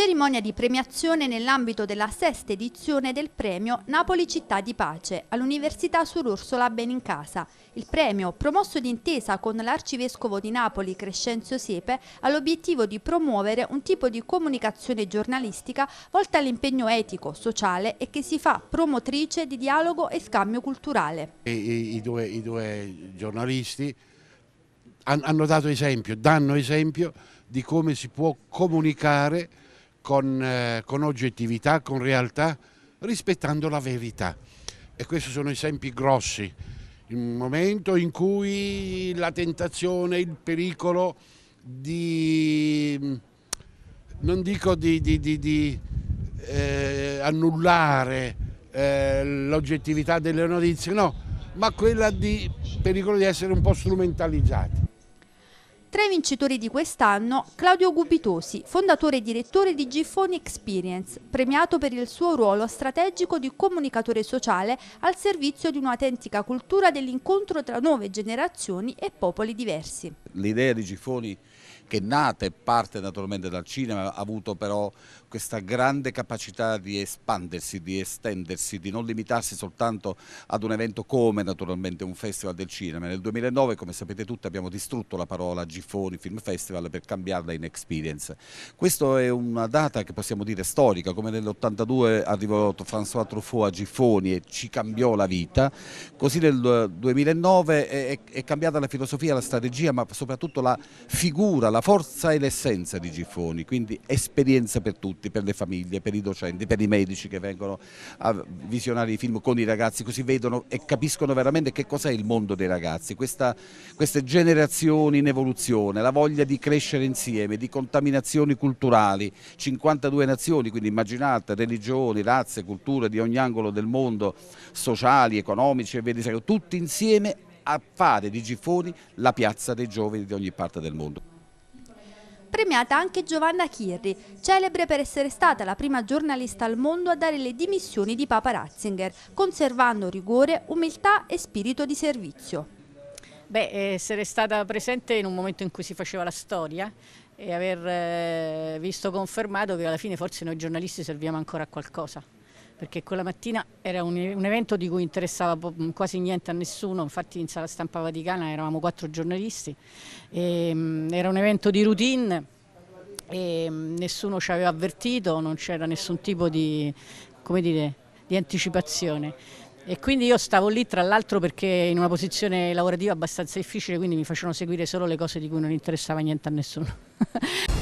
Cerimonia di premiazione nell'ambito della sesta edizione del premio Napoli Città di Pace all'Università Sur Ursola Benincasa. Il premio, promosso d'intesa con l'arcivescovo di Napoli Crescenzo Sepe, ha l'obiettivo di promuovere un tipo di comunicazione giornalistica volta all'impegno etico, sociale e che si fa promotrice di dialogo e scambio culturale. I, i, i, due, i due giornalisti hanno dato esempio, danno esempio di come si può comunicare con, eh, con oggettività, con realtà, rispettando la verità. E questi sono esempi grossi. Il momento in cui la tentazione, il pericolo di, non dico di, di, di, di eh, annullare eh, l'oggettività delle notizie, no, ma quella di pericolo di essere un po' strumentalizzati. Tra i vincitori di quest'anno, Claudio Gubitosi, fondatore e direttore di Gifoni Experience, premiato per il suo ruolo strategico di comunicatore sociale al servizio di un'autentica cultura dell'incontro tra nuove generazioni e popoli diversi. L'idea di Gifoni che è nata e parte naturalmente dal cinema, ha avuto però questa grande capacità di espandersi, di estendersi, di non limitarsi soltanto ad un evento come naturalmente un festival del cinema. Nel 2009, come sapete tutti, abbiamo distrutto la parola Gifoni Gifoni Film Festival per cambiarla in experience. Questa è una data che possiamo dire storica, come nell'82 arrivò François Truffaut a Gifoni e ci cambiò la vita, così nel 2009 è, è cambiata la filosofia, la strategia, ma soprattutto la figura, la forza e l'essenza di Gifoni, quindi esperienza per tutti, per le famiglie, per i docenti, per i medici che vengono a visionare i film con i ragazzi, così vedono e capiscono veramente che cos'è il mondo dei ragazzi, questa, queste generazioni in evoluzione tradizione, la voglia di crescere insieme, di contaminazioni culturali, 52 nazioni, quindi immaginate religioni, razze, culture di ogni angolo del mondo, sociali, economici e vedi, di tutti insieme a fare di Gifoni la piazza dei giovani di ogni parte del mondo premiata anche Giovanna Chirri, celebre per essere stata la prima giornalista al mondo a dare le dimissioni di Papa Ratzinger, conservando rigore, umiltà e spirito di servizio. Beh, essere stata presente in un momento in cui si faceva la storia e aver eh, visto confermato che alla fine forse noi giornalisti serviamo ancora a qualcosa perché quella mattina era un, evento di cui interessava quasi niente a nessuno, infatti in sala stampa vaticana eravamo quattro giornalisti, e, ehm, era un evento di routine e mm, nessuno ci aveva avvertito, non c'era nessun tipo di, dire, di anticipazione e quindi io stavo lì tra l'altro perché in una posizione lavorativa abbastanza difficile quindi mi facevano seguire solo le cose di cui non interessava niente a nessuno.